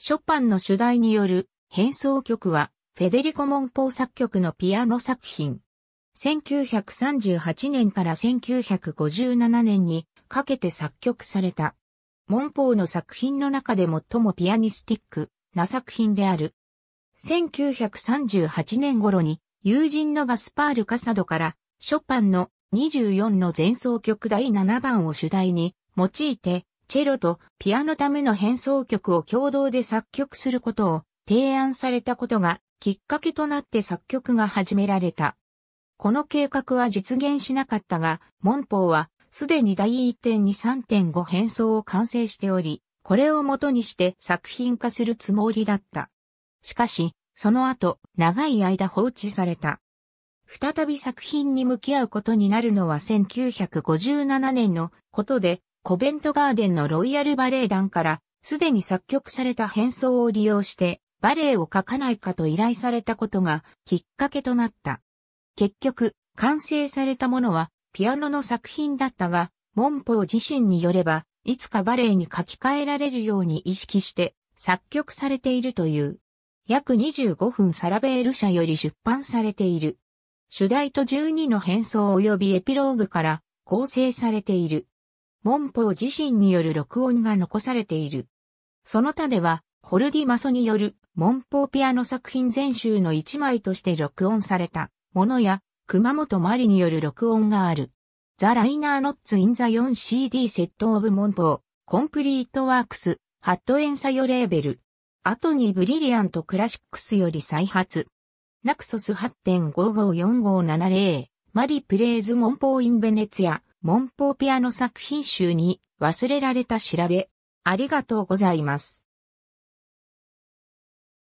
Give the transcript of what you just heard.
ショパンの主題による変奏曲は、フェデリコ・モンポー作曲のピアノ作品。1938年から1957年にかけて作曲された。モンポーの作品の中で最もピアニスティックな作品である。1938年頃に友人のガスパール・カサドからショパンの24の前奏曲第7番を主題に用いてチェロとピアノための変奏曲を共同で作曲することを提案されたことがきっかけとなって作曲が始められた。この計画は実現しなかったが、門法はすでに第1.2.3.5変奏を完成しており、これを元にして作品化するつもりだった。しかし、その後、長い間放置された。再び作品に向き合うことになるのは1957年のことで、コベントガーデンのロイヤルバレエ団からすでに作曲された変装を利用してバレエを書かないかと依頼されたことがきっかけとなった。結局、完成されたものはピアノの作品だったが、モンポー自身によれば、いつかバレエに書き換えられるように意識して作曲されているという。約25分サラベール社より出版されている。主題と12の変装及びエピローグから構成されている。文法自身による録音が残されている。その他では、ホルディマソによる文法ピアノ作品全集の一枚として録音されたものや、熊本マリによる録音がある。ザ・ライナー・ノッツ・イン・ザ・ヨン・ c d セット・オブ・モンポー、コンプリート・ワークス、ハット・エンサヨレーベル。後にブリリアント・クラシックスより再発。ナクソス8.554570、マリ・プレイズ・モンポー・イン・ベネツィア。モンポーピアの作品集に忘れられた調べ。ありがとうございます。